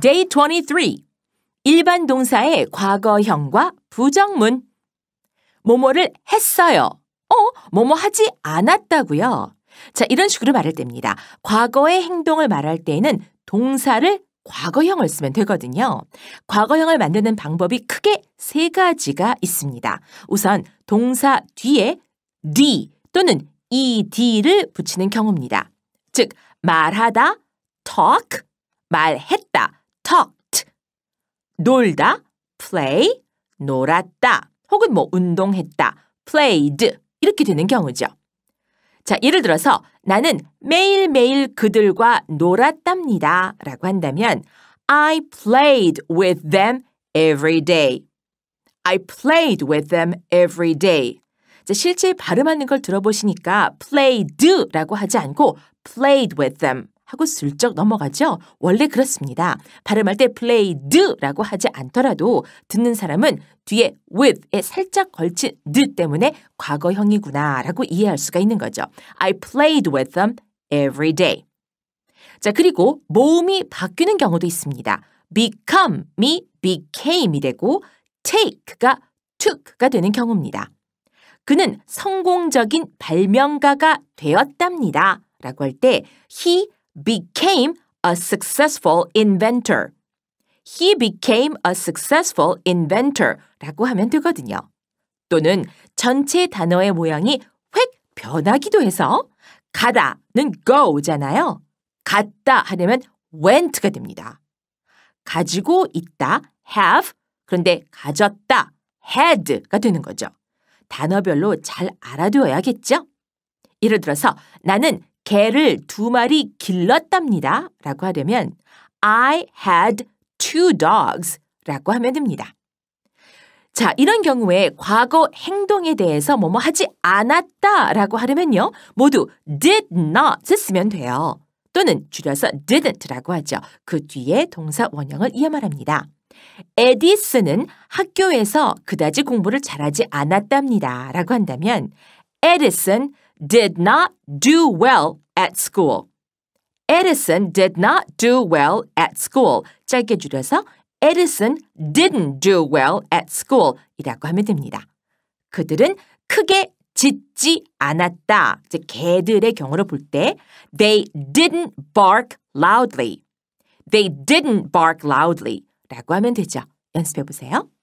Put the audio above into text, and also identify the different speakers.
Speaker 1: Day 23. 일반 동사의 과거형과 부정문. 뭐뭐를 했어요. 어, 뭐뭐 하지 않았다고요. 자, 이런 식으로 말할 때입니다. 과거의 행동을 말할 때에는 동사를 과거형을 쓰면 되거든요. 과거형을 만드는 방법이 크게 세 가지가 있습니다. 우선 동사 뒤에 d 또는 ed를 붙이는 경우입니다. 즉 말하다 talk 말했다 놀다, play, 놀았다, 혹은 뭐 운동했다, played 이렇게 되는 경우죠. 자, 예를 들어서 나는 매일매일 그들과 놀았답니다 라고 한다면 I played with them every day. I played with them every day. 자, 실제 발음하는 걸 들어보시니까 played라고 하지 않고 played with them. 하고 슬쩍 넘어가죠. 원래 그렇습니다. 발음할 때 played라고 하지 않더라도 듣는 사람은 뒤에 with에 살짝 걸친 느 때문에 과거형이구나라고 이해할 수가 있는 거죠. I played with them every day. 자, 그리고 모음이 바뀌는 경우도 있습니다. become이 became이 되고 take가 took가 되는 경우입니다. 그는 성공적인 발명가가 되었답니다. 라고 할 때 he became a successful inventor. He became a successful inventor 라고 하면 되거든요. 또는 전체 단어의 모양이 획 변하기도 해서 가다는 go잖아요. 갔다 하려면 went가 됩니다. 가지고 있다 have 그런데 가졌다 had가 되는 거죠. 단어별로 잘 알아두어야겠죠? 예를 들어서 나는 개를 두 마리 길렀답니다. 라고 하려면 I had two dogs 라고 하면 됩니다. 자, 이런 경우에 과거 행동에 대해서 뭐뭐 하지 않았다 라고 하려면요. 모두 did not 쓰면 돼요. 또는 줄여서 didn't 라고 하죠. 그 뒤에 동사 원형을 이어 말합니다. 에디슨은 학교에서 그다지 공부를 잘하지 않았답니다. 라고 한다면 에디슨 did not do well at school. Edison did not do well at school. 짧게 줄여서 Edison didn't do well at school 이라고 하면 됩니다. 그들은 크게 짖지 않았다. 이제 개들의 경우로 볼때 they didn't bark loudly. they didn't bark loudly 라고 하면 되죠. 연습해 보세요.